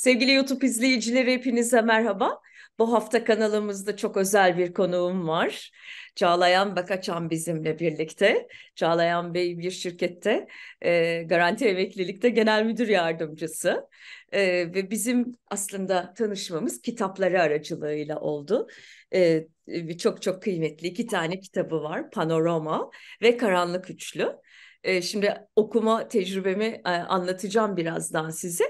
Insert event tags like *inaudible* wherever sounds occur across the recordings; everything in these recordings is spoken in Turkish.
Sevgili YouTube izleyicileri hepinize merhaba. Bu hafta kanalımızda çok özel bir konuğum var. Çağlayan Bakaçan bizimle birlikte. Çağlayan Bey bir şirkette e, garanti emeklilikte genel müdür yardımcısı. E, ve bizim aslında tanışmamız kitapları aracılığıyla oldu. E, çok çok kıymetli iki tane kitabı var. Panorama ve Karanlık Üçlü şimdi okuma tecrübemi e, anlatacağım birazdan size.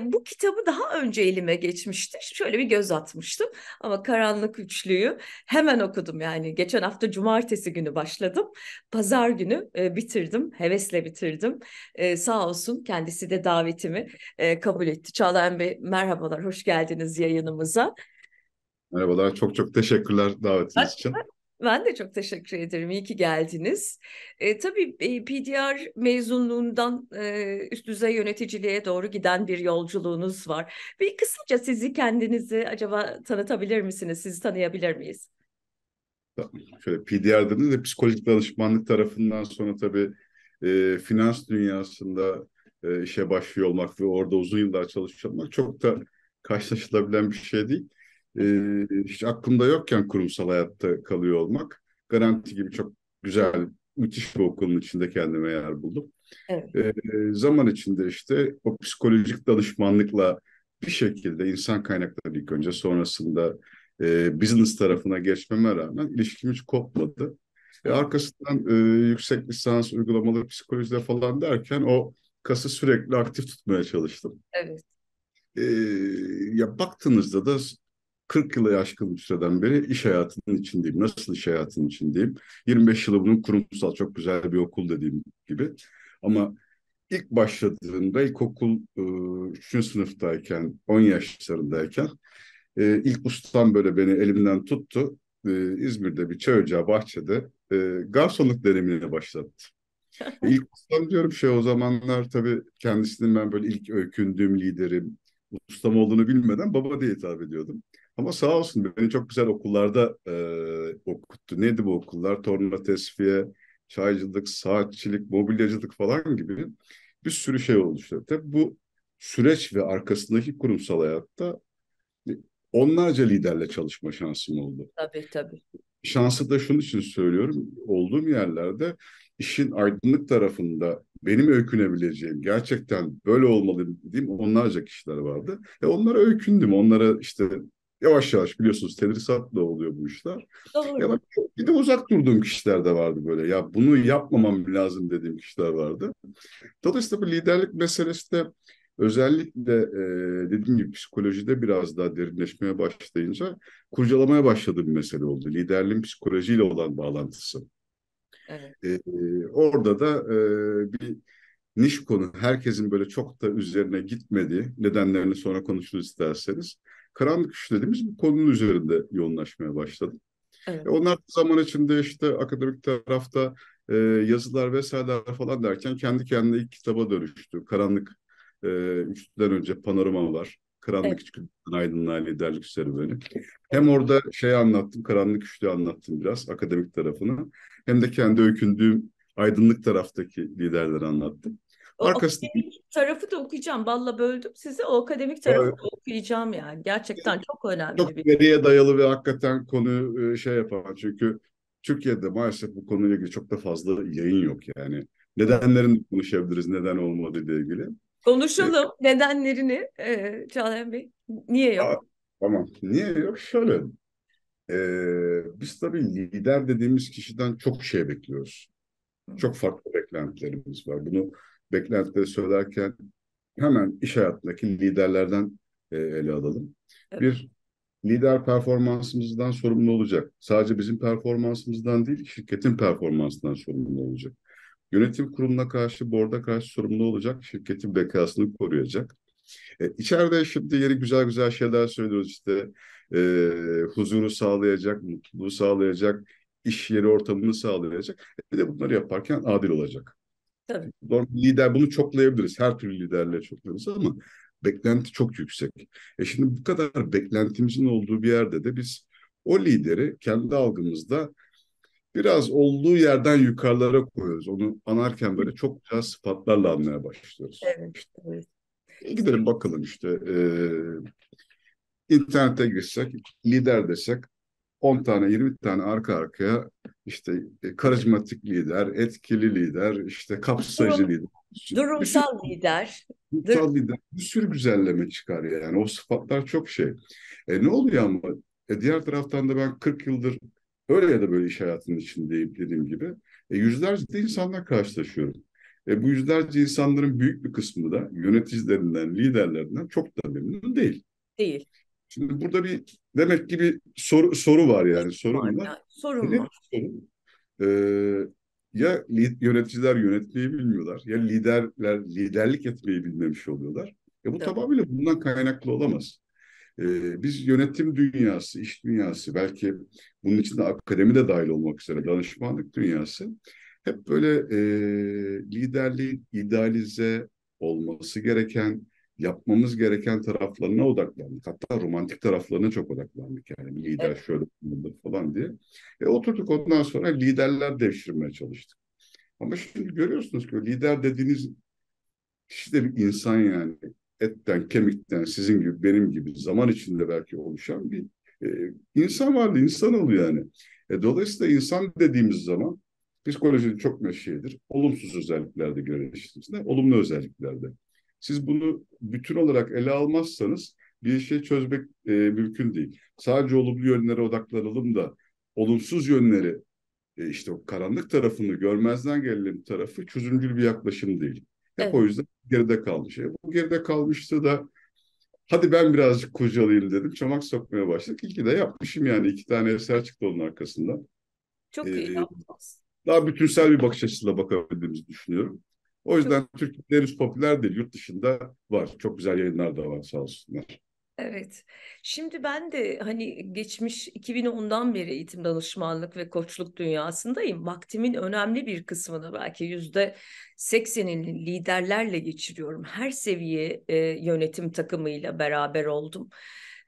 bu kitabı daha önce elime geçmişti. Şöyle bir göz atmıştım ama Karanlık Üçlüyü hemen okudum yani. Geçen hafta cumartesi günü başladım. Pazar günü bitirdim. Hevesle bitirdim. sağ olsun kendisi de davetimi kabul etti. Çağlayan Bey merhabalar, hoş geldiniz yayınımıza. Merhabalar, çok çok teşekkürler davetiniz için. Ben de çok teşekkür ederim. İyi ki geldiniz. E, tabii e, PDR mezunluğundan e, üst düzey yöneticiliğe doğru giden bir yolculuğunuz var. Bir kısaca sizi kendinizi acaba tanıtabilir misiniz? Sizi tanıyabilir miyiz? Şöyle PDR dediniz de psikolojik danışmanlık tarafından sonra tabii e, finans dünyasında e, işe başlıyor olmak ve orada uzun yıllar çalışmak çok da karşılaşılabilen bir şey değil e, hiç aklımda yokken kurumsal hayatta kalıyor olmak garanti gibi çok güzel, müthiş bir okulun içinde kendime yer buldum. Evet. E, zaman içinde işte o psikolojik danışmanlıkla bir şekilde insan kaynakları ilk önce sonrasında e, business tarafına geçmeme rağmen ilişkim hiç kopmadı. E, arkasından e, yüksek lisans uygulamalı psikolojide falan derken o kası sürekli aktif tutmaya çalıştım. Evet. E, ya baktığınızda da 40 yılı aşkın bir süreden beri iş hayatının içindeyim. Nasıl iş hayatının içindeyim? 25 yılı bunun kurumsal çok güzel bir okul dediğim gibi. Ama ilk başladığımda ilkokul e, 3. sınıftayken, 10 yaşlarındayken e, ilk ustam böyle beni elimden tuttu. E, İzmir'de bir çay ocağı bahçede e, garsonluk denemine başlattı. e, ilk ustam diyorum şey o zamanlar tabii kendisinin ben böyle ilk öykündüğüm liderim, ustam olduğunu bilmeden baba diye hitap ediyordum. Ama sağ olsun beni çok güzel okullarda e, okuttu. Neydi bu okullar? Torna tesfiye, çaycılık, saatçilik, mobilyacılık falan gibi bir sürü şey oluştu. Tabii bu süreç ve arkasındaki kurumsal hayatta onlarca liderle çalışma şansım oldu. Tabii tabii. Şansı da şunun için söylüyorum. Olduğum yerlerde işin aydınlık tarafında benim öykünebileceğim, gerçekten böyle olmalı dediğim onlarca kişiler vardı. E onlara öykündüm, onlara işte Yavaş yavaş biliyorsunuz tedrisatla oluyor bu işler. Ya da, bir de uzak durduğum kişiler de vardı böyle. Ya bunu yapmamam lazım dediğim kişiler vardı. Dolayısıyla bu liderlik meselesi de özellikle e, dediğim gibi psikolojide biraz daha derinleşmeye başlayınca kurcalamaya başladı bir mesele oldu. Liderliğin psikolojiyle olan bağlantısı. Evet. E, e, orada da e, bir niş konu, herkesin böyle çok da üzerine gitmediği, nedenlerini sonra konuşuruz isterseniz karanlık güç dediğimiz bu konunun üzerinde yoğunlaşmaya başladı. Evet. E onlar zaman içinde işte akademik tarafta e, yazılar vesaireler falan derken kendi kendine ilk kitaba dönüştü. Karanlık e, üçten önce panorama var. Karanlık evet. Üçlü'den aydınlığa liderlik serüveni. Hem orada şey anlattım, karanlık üçlü anlattım biraz akademik tarafını. Hem de kendi öykündüğüm aydınlık taraftaki liderleri anlattım. O akademik tarafı da okuyacağım. Valla böldüm sizi. O akademik tarafı evet. da okuyacağım yani. Gerçekten çok önemli. Çok bir... veriye dayalı ve hakikaten konu e, şey yapan. Çünkü Türkiye'de maalesef bu konuyla ilgili çok da fazla yayın yok yani. Nedenlerini konuşabiliriz, neden olmadı ile ilgili. Konuşalım ee, nedenlerini e, Çağlayan Bey. Niye yok? Aa, tamam. Niye yok? Şöyle. E, biz tabii lider dediğimiz kişiden çok şey bekliyoruz. Çok farklı beklentilerimiz var. Bunu beklentileri söylerken hemen iş hayatındaki liderlerden e, ele alalım. Evet. Bir lider performansımızdan sorumlu olacak. Sadece bizim performansımızdan değil, şirketin performansından sorumlu olacak. Yönetim kuruluna karşı, borda karşı sorumlu olacak, şirketin bekasını koruyacak. E, içeride şimdi yeri güzel güzel şeyler söylüyoruz işte. E, huzuru sağlayacak, mutluluğu sağlayacak, iş yeri ortamını sağlayacak. E, bir de bunları yaparken adil olacak. Tabii. Doğru, lider bunu çoklayabiliriz. Her türlü liderle çoklarız ama beklenti çok yüksek. E şimdi bu kadar beklentimizin olduğu bir yerde de biz o lideri kendi algımızda biraz olduğu yerden yukarılara koyuyoruz. Onu anarken böyle çok güzel sıfatlarla anmaya başlıyoruz. Evet, evet. E gidelim bakalım işte. E, internete girsek, lider desek 10 tane 20 tane arka arkaya işte e, karizmatik lider, etkili lider, işte kapsayıcı Durum, lider. Durumsal bir, lider. Durumsal lider. Bir sürü güzelleme çıkar yani o sıfatlar çok şey. E ne oluyor ama e diğer taraftan da ben 40 yıldır öyle ya da böyle iş hayatının içindeyim dediğim gibi. E yüzlerce de insanla karşılaşıyorum. E bu yüzlerce insanların büyük bir kısmı da yöneticilerinden, liderlerinden çok da memnun değil. Değil. Şimdi burada bir demek ki bir soru, soru var yani sorun var. Sorun var. Sorun. Ee, ya yöneticiler yönetmeyi bilmiyorlar ya liderler liderlik etmeyi bilmemiş oluyorlar. E bu Tabii. tamamıyla bundan kaynaklı olamaz. Ee, biz yönetim dünyası, iş dünyası, belki bunun içinde akademi de dahil olmak üzere danışmanlık dünyası hep böyle e, liderliğin idealize olması gereken, yapmamız gereken taraflarına odaklandık. Hatta romantik taraflarına çok odaklandık yani lider evet. şöyle falan diye. E, oturduk ondan sonra liderler devşirmeye çalıştık. Ama şimdi görüyorsunuz ki lider dediğiniz kişi de bir insan yani etten kemikten sizin gibi benim gibi zaman içinde belki oluşan bir e, insan vardı insan oluyor yani. E, dolayısıyla insan dediğimiz zaman psikolojinin çok meşhiyedir. Olumsuz özelliklerde görüştüğümüzde, olumlu özelliklerde. Siz bunu bütün olarak ele almazsanız bir şey çözmek e, mümkün değil. Sadece olumlu yönlere odaklanalım da olumsuz yönleri e, işte o karanlık tarafını görmezden gelelim tarafı çözümcül bir yaklaşım değil. Hep evet. o yüzden geride kalmış. E, bu geride kalmıştı da hadi ben birazcık kurcalayayım dedim. Çamak sokmaya başladık. İki de yapmışım yani. iki tane eser çıktı onun arkasından. Çok ee, iyi yaptınız. Daha bütünsel bir bakış açısıyla bakabildiğimizi düşünüyorum. O yüzden Türkiye'de henüz popüler değil. Yurt dışında var. Çok güzel yayınlar da var sağ olsunlar. Evet. Şimdi ben de hani geçmiş 2010'dan beri eğitim danışmanlık ve koçluk dünyasındayım. Vaktimin önemli bir kısmını belki yüzde seksenini liderlerle geçiriyorum. Her seviye e, yönetim takımıyla beraber oldum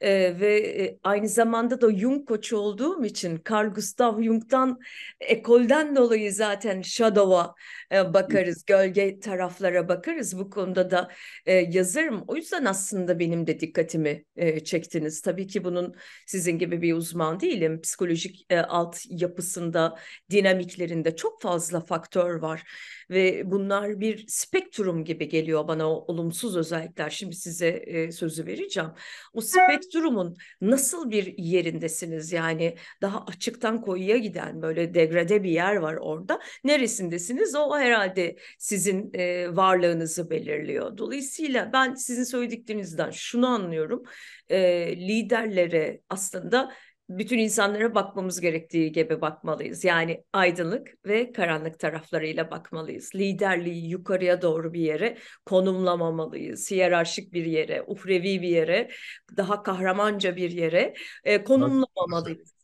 e, ve aynı zamanda da Jung koçu olduğum için Carl Gustav Jung'dan ekolden dolayı zaten Shadow'a e, bakarız, gölge taraflara bakarız. Bu konuda da e, yazarım. O yüzden aslında benim de dikkatimi e, çektiniz. Tabii ki bunun sizin gibi bir uzman değilim. Psikolojik e, alt yapısında, dinamiklerinde çok fazla faktör var ve bunlar bir spektrum gibi geliyor bana o olumsuz özellikler. Şimdi size e, sözü vereceğim. O spektrum gerçek durumun nasıl bir yerindesiniz? Yani daha açıktan koyuya giden böyle degrade bir yer var orada. Neresindesiniz? O herhalde sizin e, varlığınızı belirliyor. Dolayısıyla ben sizin söylediklerinizden şunu anlıyorum. E, liderlere aslında bütün insanlara bakmamız gerektiği gibi bakmalıyız. Yani aydınlık ve karanlık taraflarıyla bakmalıyız. Liderliği yukarıya doğru bir yere konumlamamalıyız. Hiyerarşik bir yere, uhrevi bir yere, daha kahramanca bir yere e, konumlamamalıyız.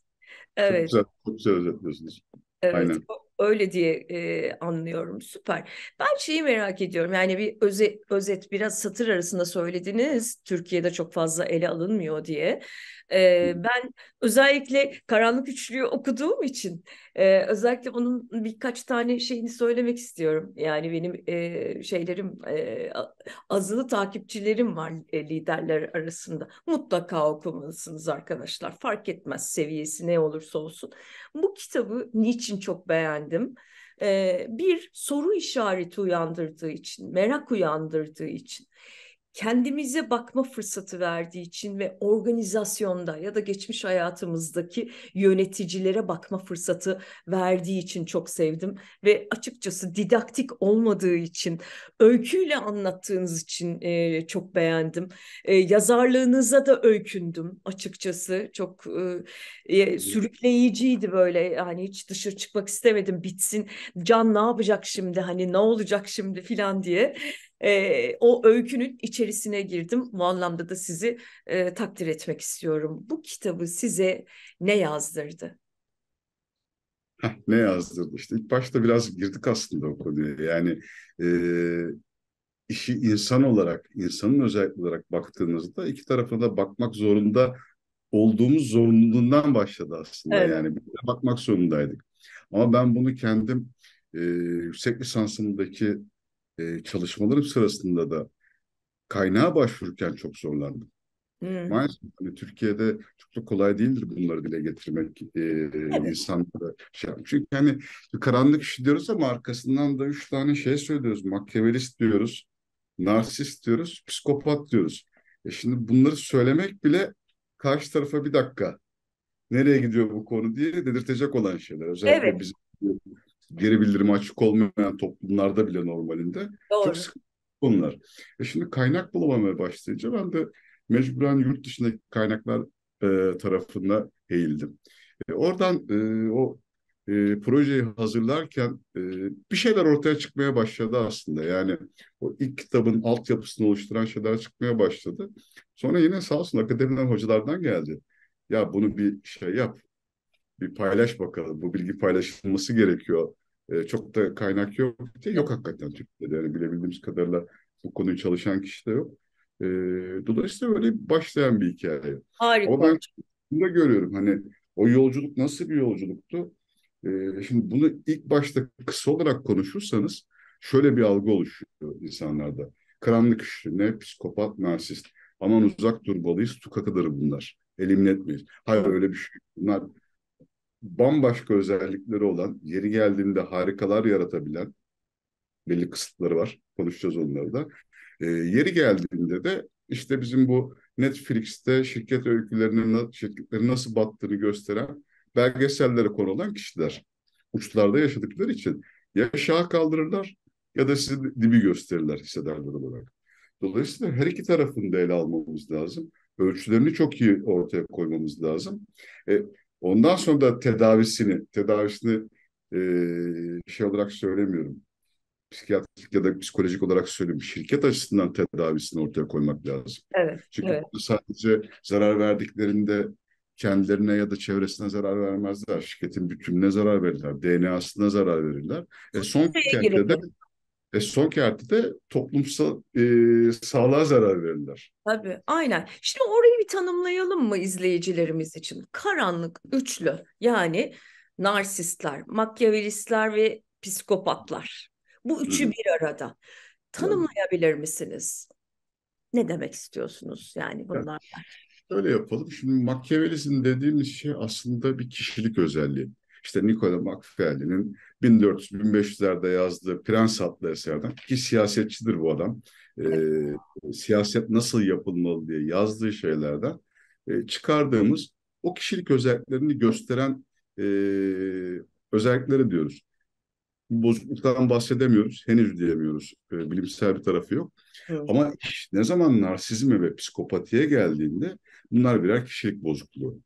Evet. Çok güzel, çok güzel özetliyorsunuz. Evet, Aynen. öyle diye e, anlıyorum. Süper. Ben şeyi merak ediyorum. Yani bir özet, özet biraz satır arasında söylediniz. Türkiye'de çok fazla ele alınmıyor diye. E, ben özellikle Karanlık Üçlü'yü okuduğum için e, özellikle onun birkaç tane şeyini söylemek istiyorum. Yani benim e, şeylerim e, azılı takipçilerim var e, liderler arasında. Mutlaka okumalısınız arkadaşlar. Fark etmez seviyesi ne olursa olsun. Bu kitabı niçin çok beğendim? bir soru işareti uyandırdığı için, merak uyandırdığı için kendimize bakma fırsatı verdiği için ve organizasyonda ya da geçmiş hayatımızdaki yöneticilere bakma fırsatı verdiği için çok sevdim ve açıkçası didaktik olmadığı için öyküyle anlattığınız için e, çok beğendim. E, yazarlığınıza da öykündüm açıkçası. Çok e, sürükleyiciydi böyle. Yani hiç dışarı çıkmak istemedim. Bitsin. Can ne yapacak şimdi? Hani ne olacak şimdi filan diye e, o öykünün içerisine girdim. Bu anlamda da sizi e, takdir etmek istiyorum. Bu kitabı size ne yazdırdı? Heh, ne yazdırdı işte. İlk başta biraz girdik aslında o konuya. Yani e, işi insan olarak, insanın özellik olarak baktığınızda iki tarafına da bakmak zorunda olduğumuz zorunluluğundan başladı aslında. Evet. Yani bakmak zorundaydık. Ama ben bunu kendim e, yüksek lisansımdaki e, çalışmalarım sırasında da kaynağa başvururken çok zorlandım. Hmm. Maalesef hani Türkiye'de çok da kolay değildir bunları dile getirmek e, evet. insanlara şey yapmak. Çünkü hani karanlık işi diyoruz ama arkasından da üç tane şey söylüyoruz. Makyavelist diyoruz, narsist diyoruz, psikopat diyoruz. E şimdi bunları söylemek bile karşı tarafa bir dakika nereye gidiyor bu konu diye dedirtecek olan şeyler. Özellikle evet. bizim geri bildirim açık olmayan toplumlarda bile normalinde Doğru. çok sık bunlar. E şimdi kaynak bulamamaya başlayınca ben de mecburen yurt dışındaki kaynaklar e, tarafına eğildim. E, oradan e, o e, projeyi hazırlarken e, bir şeyler ortaya çıkmaya başladı aslında. Yani o ilk kitabın altyapısını oluşturan şeyler çıkmaya başladı. Sonra yine sağ olsun akademiden hocalardan geldi. Ya bunu bir şey yap, bir paylaş bakalım. Bu bilgi paylaşılması gerekiyor e, çok da kaynak yok. Yok hakikaten Türkiye'de yani bilebildiğimiz kadarıyla bu konuyu çalışan kişi de yok. E, dolayısıyla böyle başlayan bir hikaye. Harika. Ama ben bunu da görüyorum hani o yolculuk nasıl bir yolculuktu? E, şimdi bunu ilk başta kısa olarak konuşursanız şöyle bir algı oluşuyor insanlarda. Karanlık ne psikopat, narsist. Aman uzak dur durmalıyız, tukatıdır bunlar. Elimine etmeyiz. Hayır öyle bir şey. Bunlar bambaşka özellikleri olan, yeri geldiğinde harikalar yaratabilen belli kısıtları var. Konuşacağız onları da. E, yeri geldiğinde de işte bizim bu Netflix'te şirket öykülerini şirketleri nasıl battığını gösteren belgesellere konu olan kişiler. Uçlarda yaşadıkları için ya şaha kaldırırlar ya da sizi dibi gösterirler hissederler olarak. Dolayısıyla her iki tarafını da ele almamız lazım. Ölçülerini çok iyi ortaya koymamız lazım. E, Ondan sonra da tedavisini, tedavisini e, şey olarak söylemiyorum. Psikiyatrik ya da psikolojik olarak söyleyeyim. Şirket açısından tedavisini ortaya koymak lazım. Evet, Çünkü evet. sadece zarar verdiklerinde kendilerine ya da çevresine zarar vermezler. Şirketin bütününe zarar verirler. DNA'sına zarar verirler. E son kertede de e son kertede toplumsal e, sağlığa zarar verirler. Tabii aynen. Şimdi oraya bir tanımlayalım mı izleyicilerimiz için? Karanlık üçlü yani narsistler, makyavelistler ve psikopatlar. Bu üçü bir arada. Tanımlayabilir misiniz? Ne demek istiyorsunuz yani bunlar? Öyle yapalım. Şimdi Machiavellism dediğimiz şey aslında bir kişilik özelliği. İşte Nikola Machiavelli'nin 1400-1500'lerde yazdığı Prens adlı eserden ki siyasetçidir bu adam e, siyaset nasıl yapılmalı diye yazdığı şeylerden e, çıkardığımız o kişilik özelliklerini gösteren e, özellikleri diyoruz. Bozukluktan bahsedemiyoruz, henüz diyemiyoruz. E, bilimsel bir tarafı yok. Evet. Ama ne zaman narsizme ve psikopatiye geldiğinde bunlar birer kişilik bozukluğu.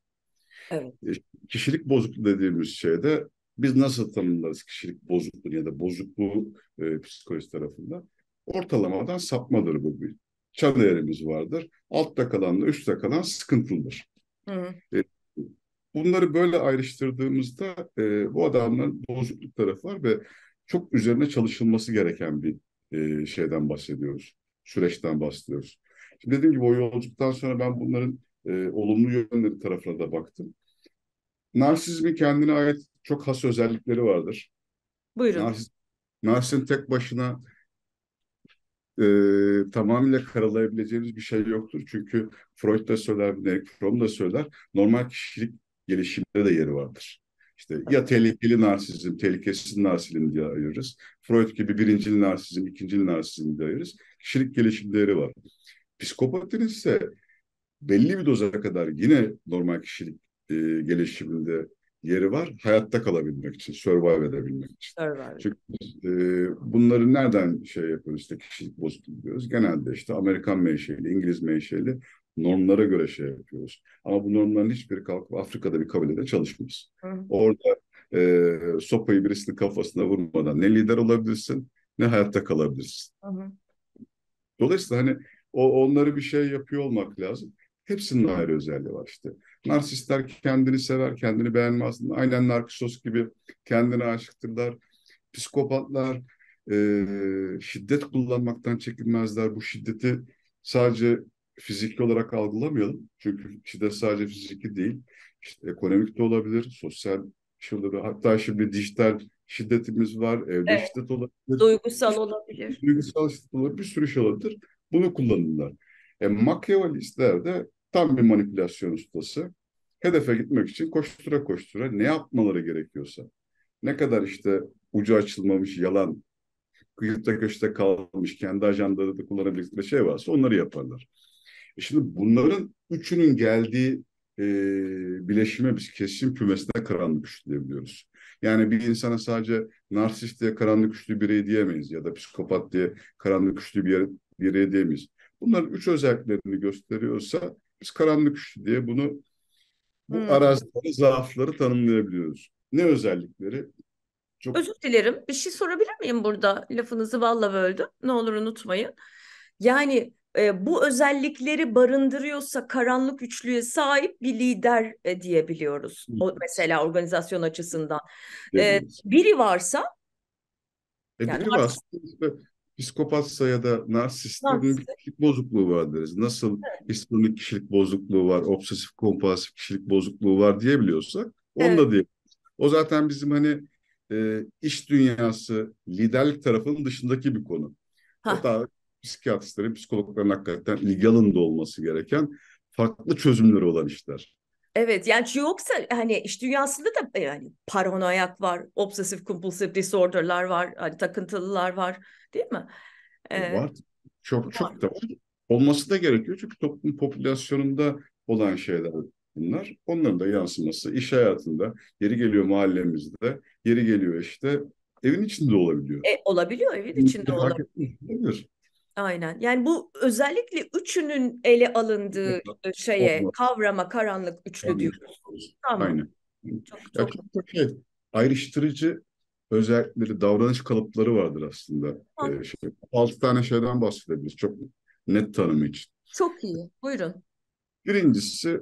Evet. E, kişilik bozukluğu dediğimiz şeyde biz nasıl tanımlarız kişilik bozukluğu ya da bozukluğu e, psikoloji tarafından? E, ortalamadan sapmadır bu bir. Çan eğrimiz vardır. Altta kalanla üstte kalan sıkıntılıdır. Hı e, bunları böyle ayrıştırdığımızda e, bu adamların bozukluk tarafı var ve çok üzerine çalışılması gereken bir e, şeyden bahsediyoruz. Süreçten bahsediyoruz. Şimdi dediğim gibi o yolculuktan sonra ben bunların e, olumlu yönleri tarafına da baktım. Narsizmin kendine ait çok has özellikleri vardır. Buyurun. Narsiz, narsizm tek başına e, tamamıyla karalayabileceğimiz bir şey yoktur. Çünkü Freud da söyler, Eric Fromm da söyler. Normal kişilik gelişiminde de yeri vardır. İşte ya tehlikeli narsizm, tehlikesiz narsizm diye ayırırız. Freud gibi birincil narsizm, ikincil narsizm diye ayırırız. Kişilik gelişimleri var. Psikopatın ise belli bir doza kadar yine normal kişilik e, gelişiminde yeri var. Hayatta kalabilmek için, survive edebilmek için. Survive. Çünkü e, bunları nereden şey yapıyoruz işte kişilik bozukluğu diyoruz. Genelde işte Amerikan menşeli, İngiliz menşeli normlara göre şey yapıyoruz. Ama bu normların hiçbiri kalkıp Afrika'da bir kabilede çalışmaz. Orada e, sopayı birisinin kafasına vurmadan ne lider olabilirsin ne hayatta kalabilirsin. Hı hı. Dolayısıyla hani o onları bir şey yapıyor olmak lazım. Hepsinin ayrı özelliği var işte. Narsistler kendini sever, kendini beğenmez. Aynen Narkisos gibi kendine aşıktırlar. Psikopatlar e, şiddet kullanmaktan çekinmezler. Bu şiddeti sadece fiziki olarak algılamayalım. Çünkü şiddet sadece fiziki değil. İşte ekonomik de olabilir, sosyal şiddet. Şey Hatta şimdi dijital şiddetimiz var. Evde evet. şiddet olabilir. Duygusal olabilir. Duygusal şiddet olabilir. Bir sürü şey olabilir. Bunu kullanırlar. E, Machiavellistler de Tam bir manipülasyon ustası. Hedefe gitmek için koştura koştura ne yapmaları gerekiyorsa. Ne kadar işte ucu açılmamış yalan, kıyıda köşede kalmış, kendi ajandaları da kullanabildikleri şey varsa onları yaparlar. E şimdi bunların üçünün geldiği e, bileşime biz kesin pümesine karanlık güçlü diyebiliyoruz. Yani bir insana sadece narsist diye karanlık güçlü birey diyemeyiz ya da psikopat diye karanlık güçlü bir, yer, birey diyemeyiz. Bunlar üç özelliklerini gösteriyorsa biz karanlık üçlü diye bunu bu hmm. arazileri, zaafları tanımlayabiliyoruz. Ne özellikleri? Çok... Özür dilerim. Bir şey sorabilir miyim burada? Lafınızı valla böldüm. Ne olur unutmayın. Yani e, bu özellikleri barındırıyorsa karanlık üçlüye sahip bir lider e, diyebiliyoruz. O mesela organizasyon açısından. E, biri varsa e, yani biri varsa psikopatsa ya da narsistlerin bir kişilik bozukluğu var deriz. Nasıl evet. kişilik bozukluğu var, obsesif kompulsif kişilik bozukluğu var diyebiliyorsak evet. onu da diyebiliriz. O zaten bizim hani e, iş dünyası, liderlik tarafının dışındaki bir konu. Hatta psikiyatristlerin, psikologların hakikaten ilgi alanında olması gereken farklı çözümleri olan işler. Evet yani yoksa hani iş dünyasında da yani e, paranoyak var, obsesif kompulsif disorderlar var, hani takıntılılar var değil mi? Ee, var. Çok var. çok da var. Olması da gerekiyor çünkü toplum popülasyonunda olan şeyler bunlar. Onların da yansıması iş hayatında, yeri geliyor mahallemizde, yeri geliyor işte evin içinde olabiliyor. E, olabiliyor, evin içinde olabiliyor. Olabilir. Aynen. Yani bu özellikle üçünün ele alındığı evet, e, şeye olur. kavrama karanlık üçlü Aynen. diyoruz. Tamam. Aynen. Çok, çok. Ya, çok ayrıştırıcı özellikleri, davranış kalıpları vardır aslında. Ee, şey, altı tane şeyden bahsedebiliriz çok net tanım için. Çok iyi. Buyurun. Birincisi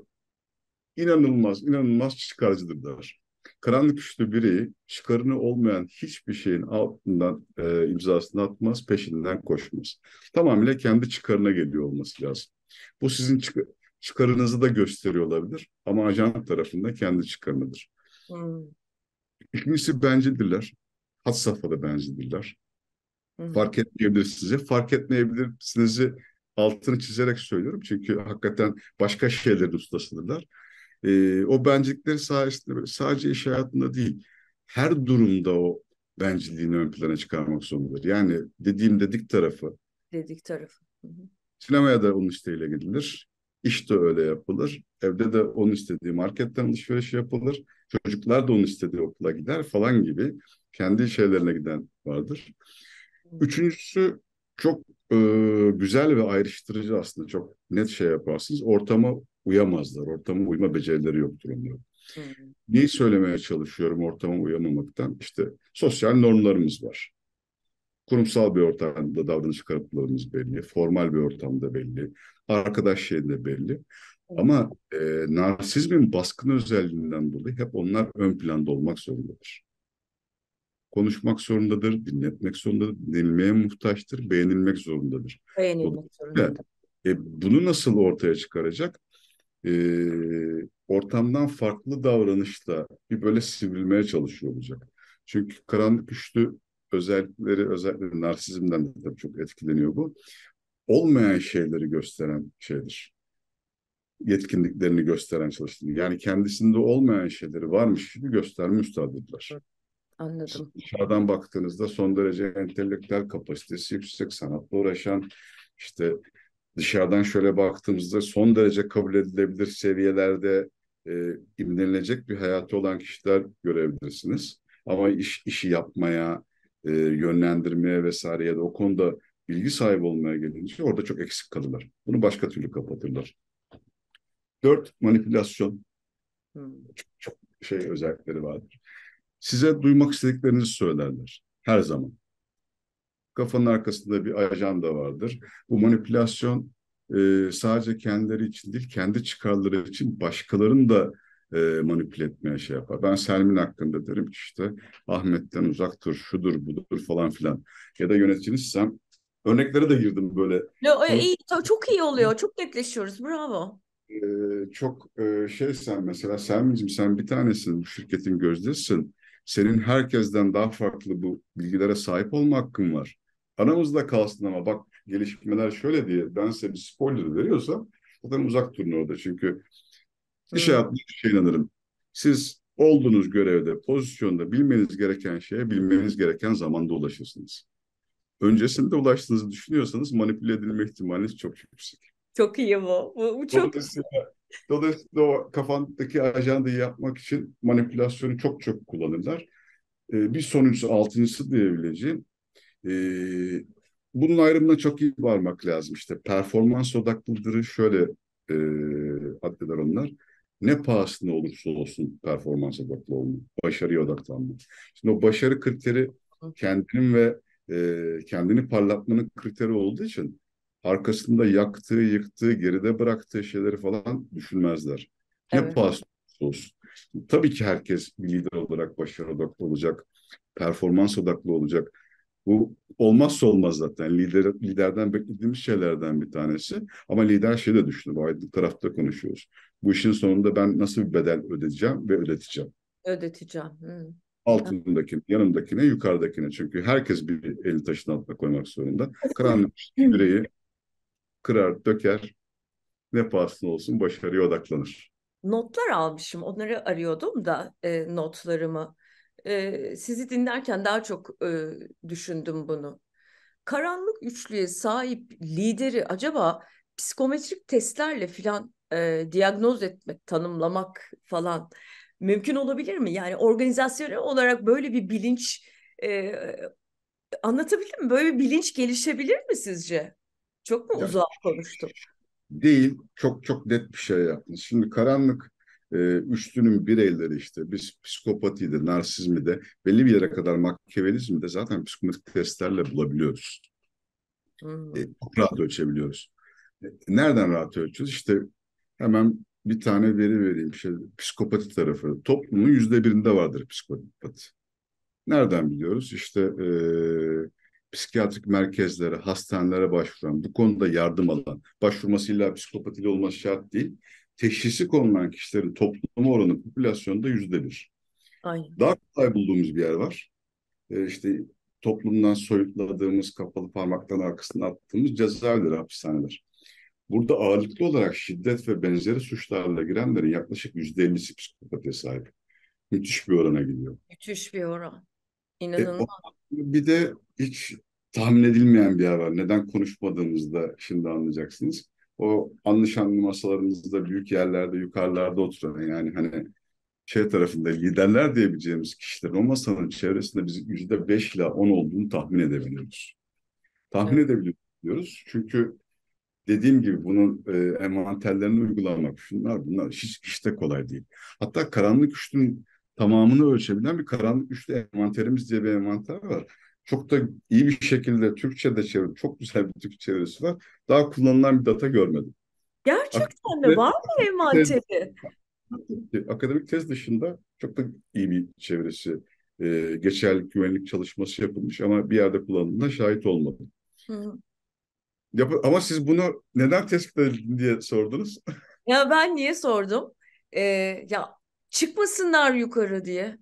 inanılmaz, inanılmaz çıkarcıdırlar. Karanlık güçlü biri çıkarını olmayan hiçbir şeyin altından e, imzasını atmaz, peşinden koşmaz. Tamamıyla kendi çıkarına geliyor olması lazım. Bu sizin çık çıkarınızı da gösteriyor olabilir ama ajan tarafında kendi çıkarınıdır. Hmm. İkincisi bencildirler. Hat safhada bencildirler. Hmm. Fark etmeyebilirsiniz. Fark etmeyebilir etmeyebilirsinizi altını çizerek söylüyorum. Çünkü hakikaten başka şeylerin ustasıdırlar. E, o bencillikleri sadece, sadece iş hayatında değil, her durumda o bencilliğini ön plana çıkarmak zorundadır. Yani dediğim dedik tarafı. Dedik tarafı. Hı hı. Sinemaya da onun isteğiyle gidilir. İş de öyle yapılır. Evde de onun istediği marketten alışveriş yapılır. Çocuklar da onun istediği okula gider falan gibi. Kendi şeylerine giden vardır. Üçüncüsü çok e, güzel ve ayrıştırıcı aslında. Çok net şey yaparsınız. Ortama uyamazlar. Ortama uyma becerileri yoktur onların. Hmm. Neyi söylemeye çalışıyorum ortama uyamamaktan? İşte sosyal normlarımız var. Kurumsal bir ortamda davranış kalıplarımız belli, formal bir ortamda belli, arkadaş şeyinde belli. Ama e, narsizmin baskın özelliğinden dolayı hep onlar ön planda olmak zorundadır. Konuşmak zorundadır, dinletmek zorundadır, dinlenmeye muhtaçtır, beğenilmek zorundadır. Beğenilmek zorundadır. E, bunu nasıl ortaya çıkaracak? e, ortamdan farklı davranışla bir böyle sivrilmeye çalışıyor olacak. Çünkü karanlık güçlü özellikleri özellikle narsizmden de tabii çok etkileniyor bu. Olmayan şeyleri gösteren şeydir. Yetkinliklerini gösteren çalıştığını. Yani kendisinde olmayan şeyleri varmış gibi gösterme üstadırlar. Anladım. İşte dışarıdan baktığınızda son derece entelektüel kapasitesi yüksek sanatla uğraşan işte dışarıdan şöyle baktığımızda son derece kabul edilebilir seviyelerde e, imlenilecek bir hayatı olan kişiler görebilirsiniz. Ama iş, işi yapmaya, e, yönlendirmeye vesaireye de o konuda bilgi sahibi olmaya gelince orada çok eksik kalırlar. Bunu başka türlü kapatırlar. Dört, manipülasyon. Hmm. Çok, çok şey özellikleri vardır. Size duymak istediklerinizi söylerler her zaman. Kafanın arkasında bir ajanda vardır. Bu manipülasyon e, sadece kendileri için değil, kendi çıkarları için başkalarını da e, manipüle etmeye şey yapar. Ben Selmin hakkında derim ki işte Ahmet'ten uzak dur, şudur, budur falan filan. Ya da yöneticiniz örneklere de girdim böyle. No, iyi, çok iyi oluyor, çok netleşiyoruz, bravo. Ee, çok e, şey sen mesela Selmin'cim sen bir tanesin, bu şirketin gözdesin. Senin herkesten daha farklı bu bilgilere sahip olma hakkın var aramızda kalsın ama bak gelişmeler şöyle diye ben size bir spoiler veriyorsam zaten uzak durun orada. Çünkü iş hayatında bir şey inanırım. Siz olduğunuz görevde, pozisyonda bilmeniz gereken şeye bilmeniz gereken zamanda ulaşırsınız. Öncesinde ulaştığınızı düşünüyorsanız manipüle edilme ihtimaliniz çok yüksek. Çok iyi bu. Bu, bu çok... Dolayısıyla, dolayısıyla o kafandaki ajandayı yapmak için manipülasyonu çok çok kullanırlar. Ee, bir sonuncusu, altıncısı diyebileceğim ee, bunun ayrımına çok iyi varmak lazım işte. Performans odaklıdırı şöyle e, addeder onlar. Ne pahasına olursa olsun performans odaklı olma, başarıya odaklanma. Şimdi o başarı kriteri kendinin ve e, kendini parlatmanın kriteri olduğu için arkasında yaktığı, yıktığı, geride bıraktığı şeyleri falan düşünmezler. Ne evet. pahasına olsun. Tabii ki herkes bir lider olarak başarı odaklı olacak, performans odaklı olacak. Bu olmazsa olmaz zaten lider, liderden beklediğimiz şeylerden bir tanesi. Ama lider şey de düşünür, bu aydın tarafta konuşuyoruz. Bu işin sonunda ben nasıl bir bedel ödeyeceğim ve ödeteceğim. Ödeteceğim. Hmm. Altındakine, yanındakine, yukarıdakine. Çünkü herkes bir elini taşın altına koymak zorunda. Karanlık *laughs* yüreği kırar, döker. Ne pahasına olsun başarıya odaklanır. Notlar almışım. Onları arıyordum da e, notlarımı e, sizi dinlerken daha çok e, düşündüm bunu. Karanlık üçlüye sahip lideri acaba psikometrik testlerle filan e, diagnoz etmek, tanımlamak falan mümkün olabilir mi? Yani organizasyonel olarak böyle bir bilinç e, anlatabilir mi? Böyle bir bilinç gelişebilir mi sizce? Çok mu uzak konuştum? Değil. Çok çok net bir şey yaptınız. Şimdi karanlık e, ee, üstünün bireyleri işte biz psikopati de narsizmi de belli bir yere kadar makyavelizmi de zaten psikometrik testlerle bulabiliyoruz. Hmm. E, çok rahat ölçebiliyoruz. E, nereden rahat ölçüyoruz? İşte hemen bir tane veri vereyim. Şey, psikopati tarafı. Toplumun yüzde birinde vardır psikopati. Nereden biliyoruz? İşte e, psikiyatrik merkezlere, hastanelere başvuran, bu konuda yardım alan, başvurması illa psikopatiyle olması şart değil teşhisi konulan kişilerin toplama oranı popülasyonda yüzde bir. Aynen. Daha kolay bulduğumuz bir yer var. Ee, işte toplumdan soyutladığımız, kapalı parmaktan arkasına attığımız cezaevleri, hapishaneler. Burada ağırlıklı olarak şiddet ve benzeri suçlarla girenlerin yaklaşık yüzde ellisi psikopatiye sahip. Müthiş bir orana gidiyor. Müthiş bir oran. E, İnanılmaz. E, bir de hiç tahmin edilmeyen bir yer var. Neden konuşmadığımızda şimdi anlayacaksınız o anlı şanlı masalarımızda büyük yerlerde yukarılarda oturan yani hani şey tarafında liderler diyebileceğimiz kişiler o masanın çevresinde biz yüzde beş ile on olduğunu tahmin edebiliyoruz. Tahmin edebiliyoruz çünkü dediğim gibi bunun e, envanterlerini uygulamak şunlar bunlar hiç işte kolay değil. Hatta karanlık üçlünün tamamını ölçebilen bir karanlık üçlü envanterimiz diye bir envanter var çok da iyi bir şekilde Türkçe'de çevirdim. Çok güzel bir Türkçe çevirisi var. Daha kullanılan bir data görmedim. Gerçekten mi? Var mı envanteri? Akademik tez dışında çok da iyi bir çevirisi. E, geçerli güvenlik çalışması yapılmış ama bir yerde kullanıldığına şahit olmadım. Hı. Yap ama siz bunu neden tespit edildin diye sordunuz. *laughs* Ya ben niye sordum? Ee, ya çıkmasınlar yukarı diye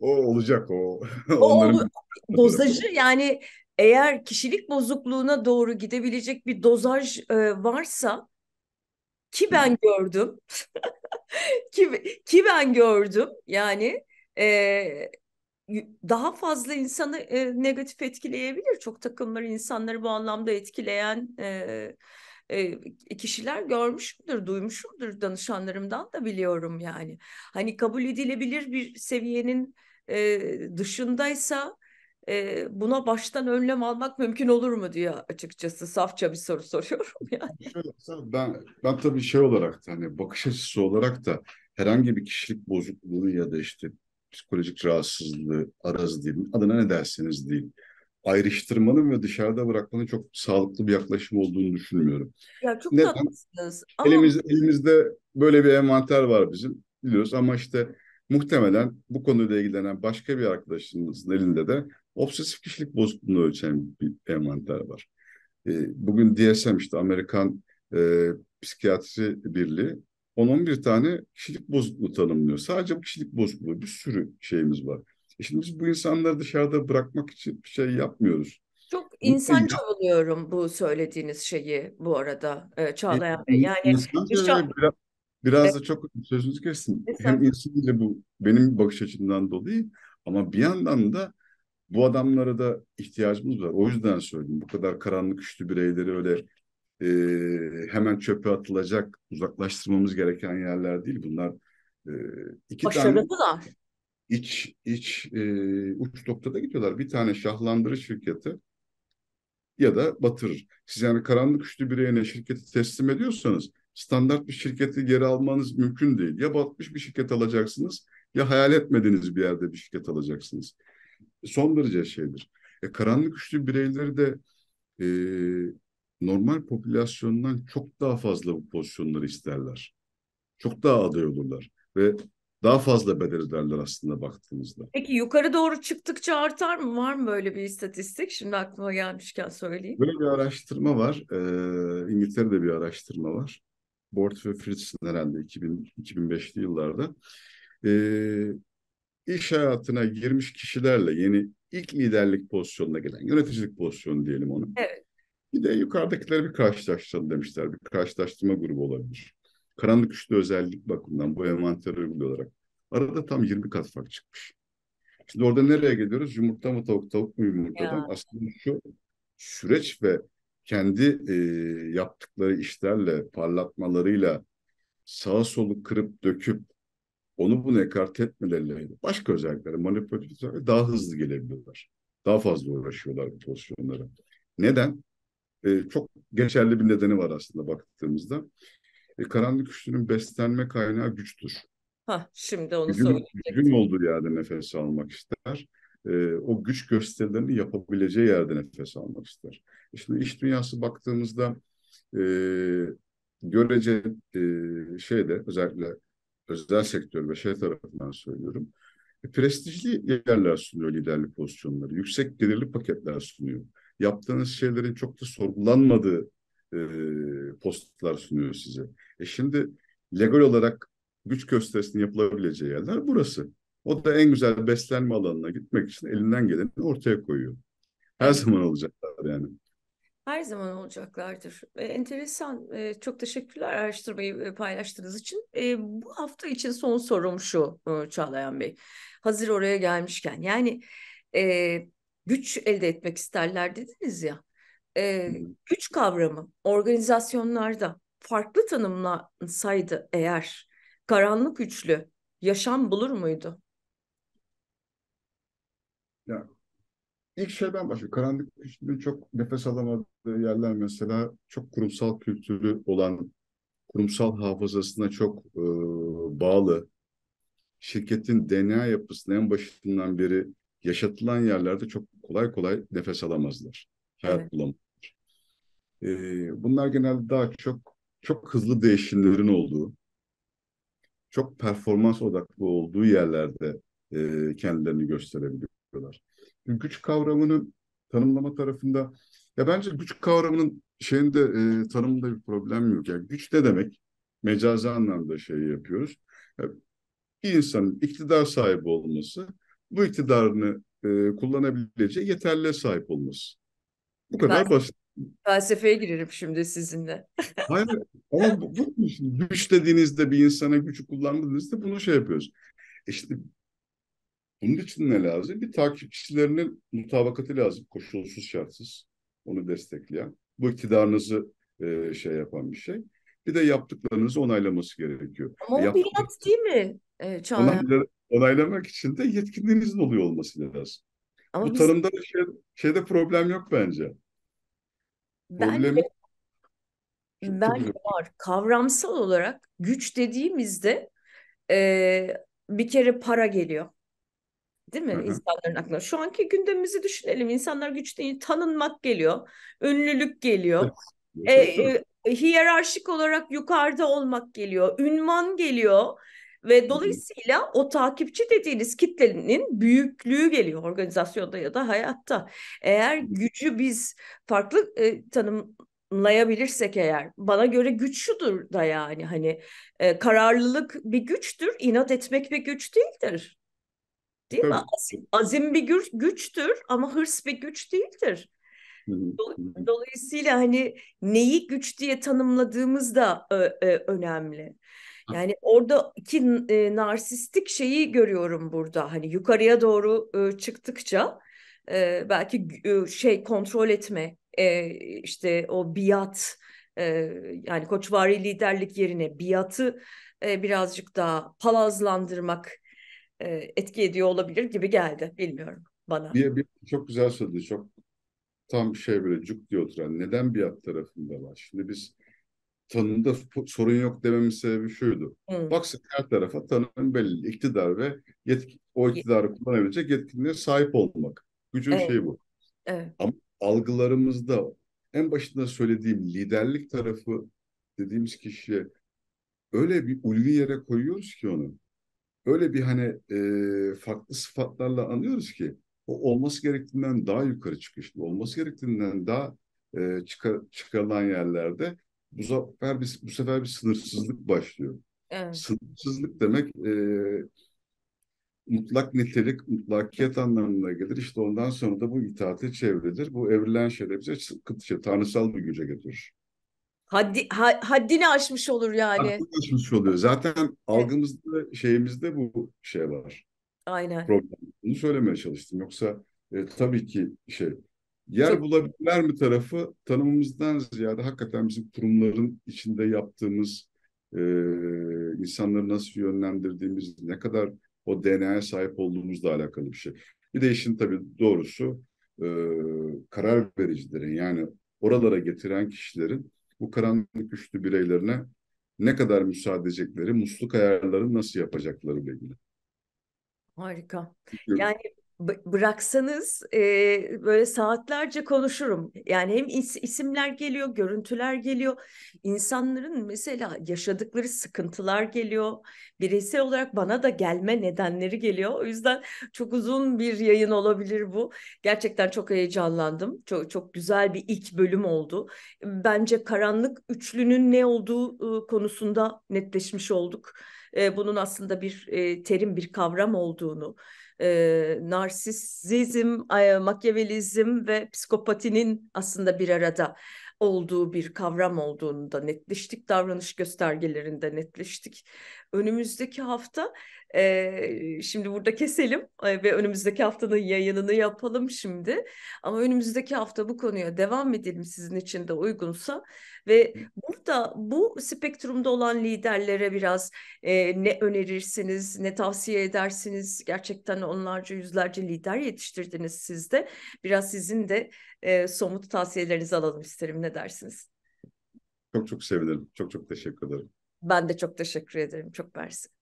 o olacak o. *laughs* o Onların... *laughs* dozajı yani eğer kişilik bozukluğuna doğru gidebilecek bir dozaj e, varsa ki ben gördüm *laughs* ki, ki ben gördüm yani e, daha fazla insanı e, negatif etkileyebilir. Çok takımları insanları bu anlamda etkileyen e, e, kişiler görmüşümdür, duymuşumdur danışanlarımdan da biliyorum yani. Hani kabul edilebilir bir seviyenin e, dışındaysa e, buna baştan önlem almak mümkün olur mu diye açıkçası safça bir soru *laughs* soruyorum yani. ben, ben tabii şey olarak da hani bakış açısı olarak da herhangi bir kişilik bozukluğu ya da işte psikolojik rahatsızlığı, arazı diyelim, adına ne derseniz deyin ayrıştırmanın ve dışarıda bırakmanın çok sağlıklı bir yaklaşım olduğunu düşünmüyorum. Ya çok Neden? tatlısınız. Ama... Elimizde, elimizde böyle bir envanter var bizim biliyoruz ama işte muhtemelen bu konuyla ilgilenen başka bir arkadaşımızın elinde de obsesif kişilik bozukluğunu ölçen bir envanter var. E, bugün DSM işte Amerikan e, Psikiyatri Birliği 10-11 tane kişilik bozukluğu tanımlıyor. Sadece bu kişilik bozukluğu bir sürü şeyimiz var. E şimdi biz bu insanları dışarıda bırakmak için bir şey yapmıyoruz. Çok insanca buluyorum bu söylediğiniz şeyi bu arada e, Çağlayan Bey. Yani insan biraz, biraz evet. da çok sözünüzü kesin. Hem insanca bu benim bakış açımdan dolayı ama bir yandan da bu adamlara da ihtiyacımız var. O yüzden söyledim. Bu kadar karanlık üstü bireyleri öyle e, hemen çöpe atılacak, uzaklaştırmamız gereken yerler değil. Bunlar e, iki Başarılılar. tane iç iç e, uç noktada gidiyorlar. Bir tane şahlandırı şirketi ya da batırır. Siz yani karanlık üstü bireyine şirketi teslim ediyorsanız standart bir şirketi geri almanız mümkün değil. Ya batmış bir şirket alacaksınız ya hayal etmediğiniz bir yerde bir şirket alacaksınız. Son derece şeydir. E, karanlık güçlü bireyleri de e, normal popülasyondan çok daha fazla bu pozisyonları isterler. Çok daha aday olurlar. Ve daha fazla bedel öderler aslında baktığınızda. Peki yukarı doğru çıktıkça artar mı? Var mı böyle bir istatistik? Şimdi aklıma gelmişken söyleyeyim. Böyle bir araştırma var. Ee, İngiltere'de bir araştırma var. Bort ve Fritz'in herhalde 2000, 2005'li yıllarda. Ee, iş hayatına girmiş kişilerle yeni ilk liderlik pozisyonuna gelen, yöneticilik pozisyonu diyelim onu. Evet. Bir de yukarıdakileri bir karşılaştıralım demişler. Bir karşılaştırma grubu olabilir. Karanlık güçlü özellik bakımından bu envantere uygulu olarak. Arada tam 20 kat fark çıkmış. Şimdi orada nereye geliyoruz? Yumurta mı tavuk, tavuk mu yumurtadan? Ya. Aslında şu süreç ve kendi e, yaptıkları işlerle, parlatmalarıyla sağa solu kırıp döküp onu bunu ekart etmeleriyle başka özellikleri manipülatif daha hızlı gelebiliyorlar. Daha fazla uğraşıyorlar bu pozisyonlara. Neden? Ee, çok geçerli bir nedeni var aslında baktığımızda. E, karanlık güçlünün beslenme kaynağı güçtür. Ha, şimdi onu e, söyleyecektim. Gücün olduğu yerde nefes almak ister. E, o güç gösterilerini yapabileceği yerde nefes almak ister. E şimdi iş dünyası baktığımızda e, görece e, şeyde özellikle özel sektör ve şey tarafından söylüyorum. E, prestijli yerler sunuyor liderlik pozisyonları. Yüksek gelirli paketler sunuyor. Yaptığınız şeylerin çok da sorgulanmadığı e, postlar sunuyor size. E şimdi legal olarak güç gösterisinin yapılabileceği yerler burası. O da en güzel beslenme alanına gitmek için elinden geleni ortaya koyuyor. Her zaman olacaklar yani. Her zaman olacaklardır. E, enteresan. E, çok teşekkürler araştırmayı e, paylaştığınız için. E, bu hafta için son sorum şu e, Çağlayan Bey. Hazır oraya gelmişken. Yani e, güç elde etmek isterler dediniz ya e, güç kavramı organizasyonlarda farklı tanımlansaydı eğer karanlık güçlü yaşam bulur muydu? Ya ilk şeyden başlıyor. Karanlık güçlünün çok nefes alamadığı yerler mesela çok kurumsal kültürü olan kurumsal hafızasına çok e, bağlı şirketin DNA yapısının en başından beri yaşatılan yerlerde çok kolay kolay nefes alamazlar. Hayat evet. bulamaz. E, bunlar genelde daha çok çok hızlı değişimlerin olduğu, çok performans odaklı olduğu yerlerde e, kendilerini gösterebiliyorlar. Güç kavramını tanımlama tarafında ya bence güç kavramının şeyinde e, tanımında bir problem yok. Yani güç ne demek? Mecazi anlamda şey yapıyoruz. bir insanın iktidar sahibi olması, bu iktidarını e, kullanabileceği yeterliğe sahip olması. Bu kadar basit. Felsefeye girerim şimdi sizinle. *laughs* Hayır ama bu, bu, güç dediğinizde bir insana gücü kullandığınızda bunu şey yapıyoruz. E işte bunun için ne lazım? Bir takipçilerinin mutabakatı lazım koşulsuz şartsız onu destekleyen. Bu iktidarınızı e, şey yapan bir şey. Bir de yaptıklarınızı onaylaması gerekiyor. Ama o bir e, yat değil mi e, onaylamak için de yetkinliğinizin oluyor olması lazım. Ama Bu biz... tanımda şey, şeyde problem yok bence. Bence, Problemi çok var. Kavramsal olarak güç dediğimizde e, bir kere para geliyor. Değil mi? Hı hı. İnsanların aklına. Şu anki gündemimizi düşünelim. İnsanlar güç değil, tanınmak geliyor. Ünlülük geliyor. E, e, hiyerarşik olarak yukarıda olmak geliyor. Ünvan geliyor. Ve dolayısıyla o takipçi dediğiniz kitlenin büyüklüğü geliyor organizasyonda ya da hayatta. Eğer gücü biz farklı e, tanım eğer bana göre güç şudur da yani hani e, kararlılık bir güçtür inat etmek bir güç değildir değil Tabii. mi azim, azim bir güç, güçtür ama hırs bir güç değildir dolayısıyla hani neyi güç diye tanımladığımız da e, e, önemli yani oradaki e, narsistik şeyi görüyorum burada. Hani yukarıya doğru e, çıktıkça e, belki e, şey kontrol etme e, işte o biat e, yani koçvari liderlik yerine biatı e, birazcık daha palazlandırmak e, etki ediyor olabilir gibi geldi. Bilmiyorum bana. Bir, bir çok güzel söyledi. Çok tam şey böyle cuk diye oturan. Neden biat tarafında var? Şimdi biz tanımda sorun yok dememin sebebi şuydu. Hı. Baksın her tarafa tanım belli. iktidar ve yetki, o iktidarı kullanabilecek yetkinliğe sahip olmak. Gücün evet. şeyi bu. Evet. Ama algılarımızda en başında söylediğim liderlik tarafı dediğimiz kişiye öyle bir ulvi yere koyuyoruz ki onu. Öyle bir hani e, farklı sıfatlarla anıyoruz ki o olması gerektiğinden daha yukarı çıkışlı, olması gerektiğinden daha e, çıkar, çıkarılan yerlerde bu sefer bir, bu sefer bir sınırsızlık başlıyor. Evet. Sınırsızlık demek e, mutlak nitelik, mutlakiyet anlamına gelir. İşte ondan sonra da bu itaate çevrilir. Bu evrilen şeyler bize şey, tanrısal bir güce getirir. Haddi, ha, haddini aşmış olur yani. Haddini aşmış oluyor. Zaten algımızda, şeyimizde bu şey var. Aynen. Problem. Bunu söylemeye çalıştım. Yoksa e, tabii ki şey Yer Çok... Şey- bulabilirler mi tarafı tanımımızdan ziyade hakikaten bizim kurumların içinde yaptığımız e, insanları nasıl yönlendirdiğimiz ne kadar o DNA'ya sahip olduğumuzla alakalı bir şey. Bir de işin tabii doğrusu e, karar vericilerin yani oralara getiren kişilerin bu karanlık güçlü bireylerine ne kadar müsaade edecekleri, musluk ayarlarını nasıl yapacakları ile ilgili. Harika. Yani bıraksanız e, böyle saatlerce konuşurum. Yani hem is, isimler geliyor, görüntüler geliyor. İnsanların mesela yaşadıkları sıkıntılar geliyor. Bireysel olarak bana da gelme nedenleri geliyor. O yüzden çok uzun bir yayın olabilir bu. Gerçekten çok heyecanlandım. Çok çok güzel bir ilk bölüm oldu. Bence karanlık üçlünün ne olduğu e, konusunda netleşmiş olduk. E, bunun aslında bir e, terim, bir kavram olduğunu e, narsisizm, e, makyavelizm ve psikopatinin aslında bir arada olduğu bir kavram olduğunu da netleştik. Davranış göstergelerinde netleştik. Önümüzdeki hafta e, şimdi burada keselim e, ve önümüzdeki haftanın yayınını yapalım şimdi. Ama önümüzdeki hafta bu konuya devam edelim sizin için de uygunsa. Ve burada bu spektrumda olan liderlere biraz e, ne önerirsiniz, ne tavsiye edersiniz? Gerçekten onlarca yüzlerce lider yetiştirdiniz siz de. Biraz sizin de e, somut tavsiyelerinizi alalım isterim. Ne dersiniz? Çok çok sevinirim. Çok çok teşekkür ederim. Ben de çok teşekkür ederim. Çok mersi.